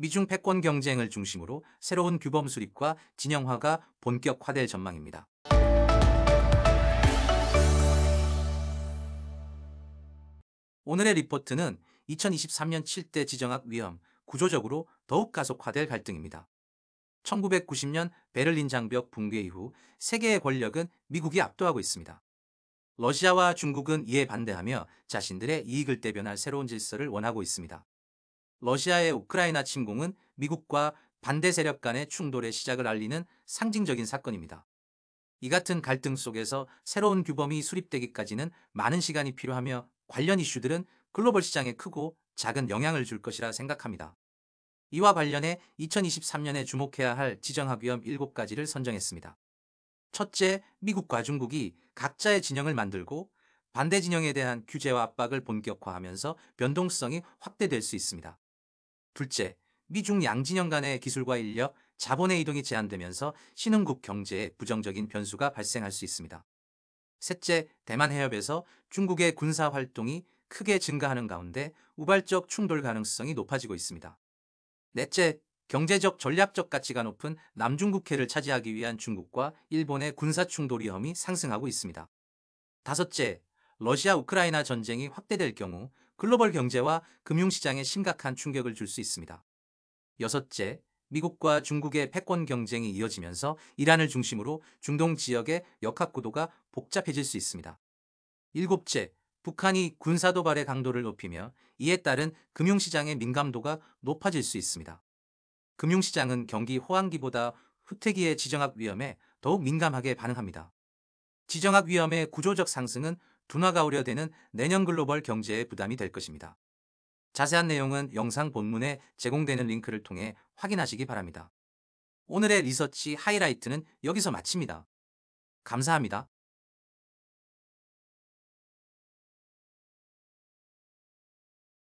미중 패권 경쟁을 중심으로 새로운 규범 수립과 진영화가 본격화될 전망입니다. 오늘의 리포트는 2023년 7대 지정학 위험, 구조적으로 더욱 가속화될 갈등입니다. 1990년 베를린 장벽 붕괴 이후 세계의 권력은 미국이 압도하고 있습니다. 러시아와 중국은 이에 반대하며 자신들의 이익을 대변할 새로운 질서를 원하고 있습니다. 러시아의 우크라이나 침공은 미국과 반대 세력 간의 충돌의 시작을 알리는 상징적인 사건입니다. 이 같은 갈등 속에서 새로운 규범이 수립되기까지는 많은 시간이 필요하며 관련 이슈들은 글로벌 시장에 크고 작은 영향을 줄 것이라 생각합니다. 이와 관련해 2023년에 주목해야 할 지정학 위험 7가지를 선정했습니다. 첫째, 미국과 중국이 각자의 진영을 만들고 반대 진영에 대한 규제와 압박을 본격화하면서 변동성이 확대될 수 있습니다. 둘째, 미중 양진영 간의 기술과 인력, 자본의 이동이 제한되면서 신흥국 경제에 부정적인 변수가 발생할 수 있습니다. 셋째, 대만 해협에서 중국의 군사 활동이 크게 증가하는 가운데 우발적 충돌 가능성이 높아지고 있습니다. 넷째, 경제적 전략적 가치가 높은 남중국해를 차지하기 위한 중국과 일본의 군사 충돌 위험이 상승하고 있습니다. 다섯째, 러시아 우크라이나 전쟁이 확대될 경우 글로벌 경제와 금융시장에 심각한 충격을 줄 수 있습니다. 여섯째, 미국과 중국의 패권 경쟁이 이어지면서 이란을 중심으로 중동 지역의 역학 구도가 복잡해질 수 있습니다. 일곱째, 북한이 군사 도발의 강도를 높이며 이에 따른 금융시장의 민감도가 높아질 수 있습니다. 금융시장은 경기 호황기보다 후퇴기의 지정학 위험에 더욱 민감하게 반응합니다. 지정학 위험의 구조적 상승은 둔화가 우려되는 내년 글로벌 경제에 부담이 될 것입니다. 자세한 내용은 영상 본문에 제공되는 링크를 통해 확인하시기 바랍니다. 오늘의 리서치 하이라이트는 여기서 마칩니다. 감사합니다.